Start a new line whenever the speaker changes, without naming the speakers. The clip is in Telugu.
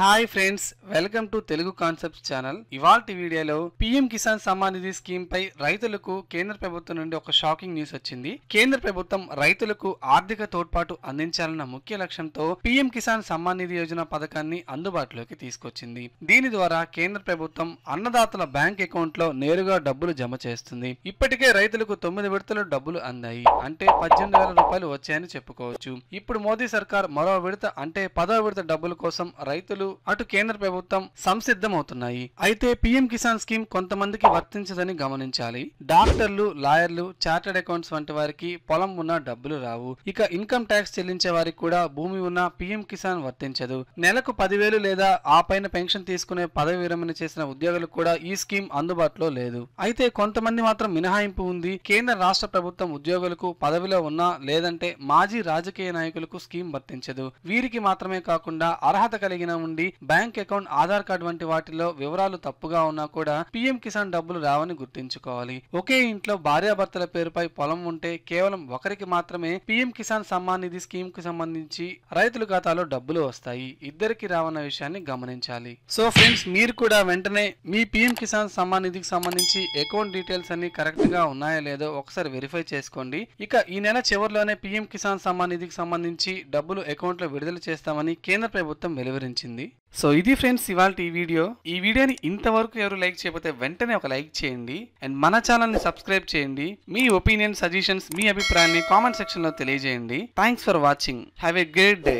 hi friends welcome to Telugu concepts channel ఇవాల్టి వీడియోలో పీఎం కిసాన్ సమ్మాన్ నిధి స్కీమ్ పై రైతులకు కేంద్ర ప్రభుత్వం నుండి ఒక షాకింగ్ న్యూస్ వచ్చింది కేంద్ర ప్రభుత్వం రైతులకు ఆర్థిక తోడ్పాటు అందించాలన్న ముఖ్య లక్ష్యంతో పీఎం కిసాన్ సమ్మాన్ నిధి యోజన పథకాన్ని అందుబాటులోకి తీసుకొచ్చింది దీని ద్వారా కేంద్ర ప్రభుత్వం అన్నదాతల బ్యాంక్ అకౌంట్ లో నేరుగా డబ్బులు జమ చేస్తుంది ఇప్పటికే రైతులకు తొమ్మిది విడతలు డబ్బులు అందాయి అంటే పద్దెనిమిది వేల రూపాయలు వచ్చాయని చెప్పుకోవచ్చు ఇప్పుడు మోదీ సర్కార్ మరో విడత అంటే పదో విడత డబ్బుల కోసం రైతులు అటు కేంద్ర ప్రభుత్వం సంసిద్ధమవుతున్నాయి అయితే పీఎం కిసాన్ స్కీమ్ కొంతమందికి వర్తించదని గమనించాలి డాక్టర్లు లాయర్లు చార్టర్డ్ అకౌంట్స్ వంటి వారికి పొలం ఉన్న డబ్బులు రావు ఇక ఇన్కమ్ ట్యాక్స్ చెల్లించే వారికి కూడా భూమి ఉన్న పీఎం కిసాన్ వర్తించదు నెలకు పదివేలు లేదా ఆ పైన పెన్షన్ తీసుకునే పదవి విరమణ చేసిన ఉద్యోగులకు కూడా ఈ స్కీమ్ అందుబాటులో లేదు అయితే కొంతమంది మాత్రం మినహాయింపు ఉంది కేంద్ర రాష్ట్ర ప్రభుత్వం ఉద్యోగులకు పదవిలో ఉన్నా లేదంటే మాజీ రాజకీయ నాయకులకు స్కీమ్ వర్తించదు వీరికి మాత్రమే కాకుండా అర్హత కలిగిన నుండి బ్యాంక్ అకౌంట్ ఆధార్ కార్డు వంటి వాటిలో వివరాలు తప్పుగా ఉన్నా కూడా పీఎం కిసాన్ డబ్బులు రావని గుర్తుంచుకోవాలి ఒకే ఇంట్లో భార్యాభర్తల పేరుపై పొలం ఉంటే కేవలం ఒకరికి మాత్రమే పీఎం కిసాన్ సమ్మాన్ నిధి స్కీమ్ కు సంబంధించి రైతుల ఖాతాలో డబ్బులు వస్తాయి ఇద్దరికి రావన్న విషయాన్ని గమనించాలి సో ఫ్రెండ్స్ మీరు కూడా వెంటనే మీ పీఎం కిసాన్ సమ్మాన్ నిధికి సంబంధించి అకౌంట్ డీటెయిల్స్ అన్ని కరెక్ట్ గా ఉన్నాయా లేదో ఒకసారి వెరిఫై చేసుకోండి ఇక ఈ నెల చివరిలోనే పీఎం కిసాన్ సమ్మాన్ నిధికి సంబంధించి డబ్బులు అకౌంట్లో విడుదల చేస్తామని కేంద్ర ప్రభుత్వం వెలువరించింది సో ఇది ఫ్రెండ్స్ ఇవాళ ఈ వీడియో ఈ వీడియోని ఇంతవరకు ఎవరు లైక్ చేయకపోతే వెంటనే ఒక లైక్ చేయండి అండ్ మన ఛానల్ని సబ్స్క్రైబ్ చేయండి మీ ఒపీనియన్ సజెషన్స్ మీ అభిప్రాయాన్ని కామెంట్ సెక్షన్లో తెలియజేయండి thanks for watching have a great day